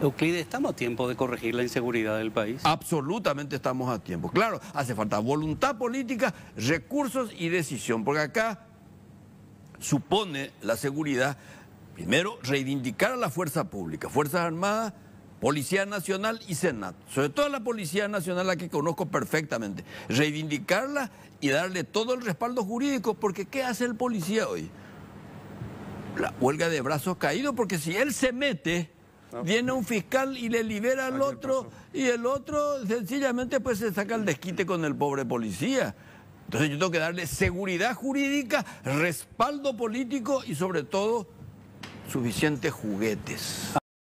Euclides, ¿estamos a tiempo de corregir la inseguridad del país? Absolutamente estamos a tiempo. Claro, hace falta voluntad política, recursos y decisión, porque acá supone la seguridad, primero, reivindicar a la fuerza pública, Fuerzas Armadas, Policía Nacional y Senat. sobre todo la Policía Nacional, la que conozco perfectamente, reivindicarla y darle todo el respaldo jurídico, porque ¿qué hace el policía hoy? La huelga de brazos caídos, porque si él se mete Viene un fiscal y le libera al otro y el otro sencillamente pues se saca el desquite con el pobre policía. Entonces yo tengo que darle seguridad jurídica, respaldo político y sobre todo suficientes juguetes.